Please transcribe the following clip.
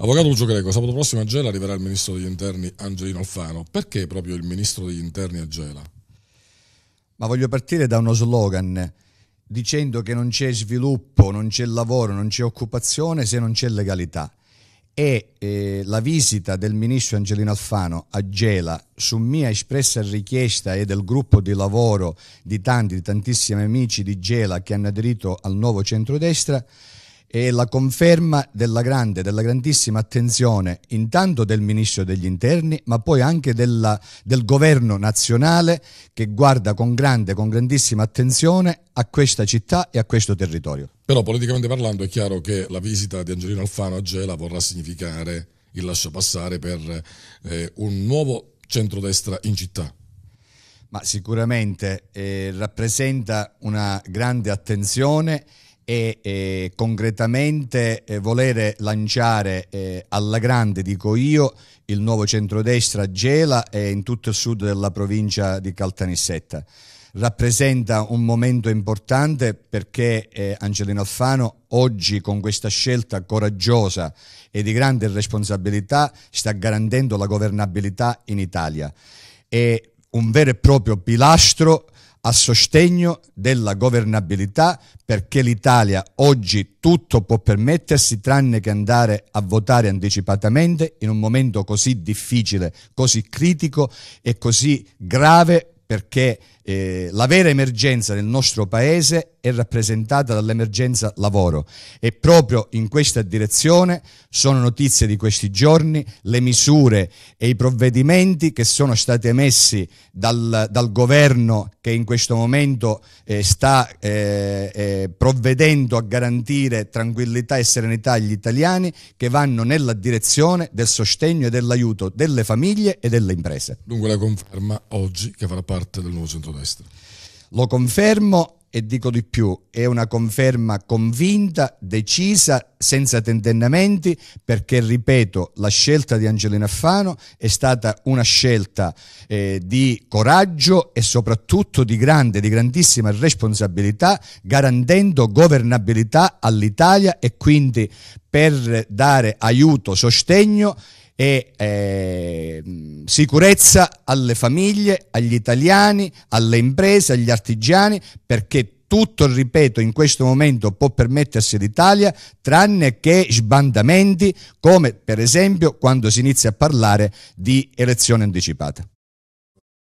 Avvocato Lucio Greco, sabato prossimo a Gela arriverà il ministro degli interni Angelino Alfano. Perché proprio il ministro degli interni a Gela? Ma voglio partire da uno slogan dicendo che non c'è sviluppo, non c'è lavoro, non c'è occupazione se non c'è legalità. E eh, la visita del ministro Angelino Alfano a Gela, su mia espressa richiesta e del gruppo di lavoro di tanti, di tantissimi amici di Gela che hanno aderito al nuovo centrodestra, destra è la conferma della grande, della grandissima attenzione intanto del Ministro degli Interni, ma poi anche della, del governo nazionale che guarda con grande, con grandissima attenzione a questa città e a questo territorio. Però politicamente parlando è chiaro che la visita di Angelino Alfano a Gela vorrà significare il passare per eh, un nuovo centrodestra in città. Ma sicuramente eh, rappresenta una grande attenzione e eh, concretamente eh, volere lanciare eh, alla grande, dico io, il nuovo centrodestra Gela e in tutto il sud della provincia di Caltanissetta. Rappresenta un momento importante perché eh, Angelino Alfano oggi con questa scelta coraggiosa e di grande responsabilità sta garantendo la governabilità in Italia. È un vero e proprio pilastro a sostegno della governabilità perché l'Italia oggi tutto può permettersi tranne che andare a votare anticipatamente in un momento così difficile, così critico e così grave perché eh, la vera emergenza nel nostro paese è rappresentata dall'emergenza lavoro e proprio in questa direzione sono notizie di questi giorni le misure e i provvedimenti che sono stati emessi dal, dal governo che in questo momento eh, sta eh, eh provvedendo a garantire tranquillità e serenità agli italiani che vanno nella direzione del sostegno e dell'aiuto delle famiglie e delle imprese. Dunque la conferma oggi che farà parte del nuovo centro destra. Lo confermo e dico di più, è una conferma convinta, decisa, senza tentennamenti, perché, ripeto, la scelta di Angelina Affano è stata una scelta eh, di coraggio e soprattutto di grande, di grandissima responsabilità, garantendo governabilità all'Italia e quindi per dare aiuto, sostegno e eh, sicurezza alle famiglie, agli italiani, alle imprese, agli artigiani, perché tutto, ripeto, in questo momento può permettersi l'Italia, tranne che sbandamenti come per esempio quando si inizia a parlare di elezioni anticipate.